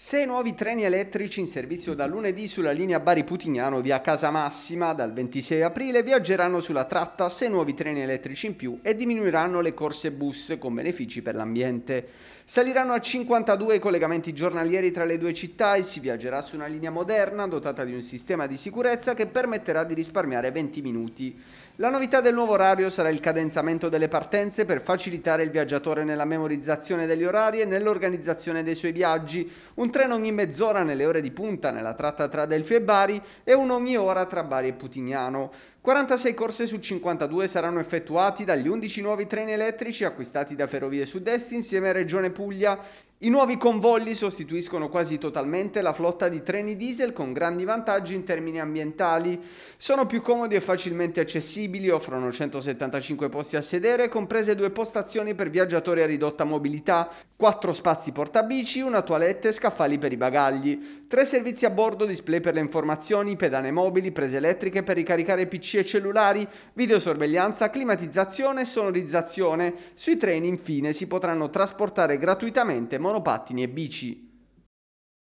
Sei nuovi treni elettrici in servizio da lunedì sulla linea Bari-Putignano via Casa Massima dal 26 aprile viaggeranno sulla tratta sei nuovi treni elettrici in più e diminuiranno le corse bus con benefici per l'ambiente. Saliranno a 52 i collegamenti giornalieri tra le due città e si viaggerà su una linea moderna dotata di un sistema di sicurezza che permetterà di risparmiare 20 minuti. La novità del nuovo orario sarà il cadenzamento delle partenze per facilitare il viaggiatore nella memorizzazione degli orari e nell'organizzazione dei suoi viaggi, un un treno ogni mezz'ora nelle ore di punta nella tratta tra Delfi e Bari e uno ogni ora tra Bari e Putignano. 46 corse su 52 saranno effettuati dagli 11 nuovi treni elettrici acquistati da Ferrovie Sud-Est insieme a Regione Puglia i nuovi convogli sostituiscono quasi totalmente la flotta di treni diesel con grandi vantaggi in termini ambientali. Sono più comodi e facilmente accessibili, offrono 175 posti a sedere, comprese due postazioni per viaggiatori a ridotta mobilità, quattro spazi portabici, una toilette e scaffali per i bagagli, tre servizi a bordo, display per le informazioni, pedane mobili, prese elettriche per ricaricare PC e cellulari, videosorveglianza, climatizzazione e sonorizzazione. Sui treni infine si potranno trasportare gratuitamente monopattini e bici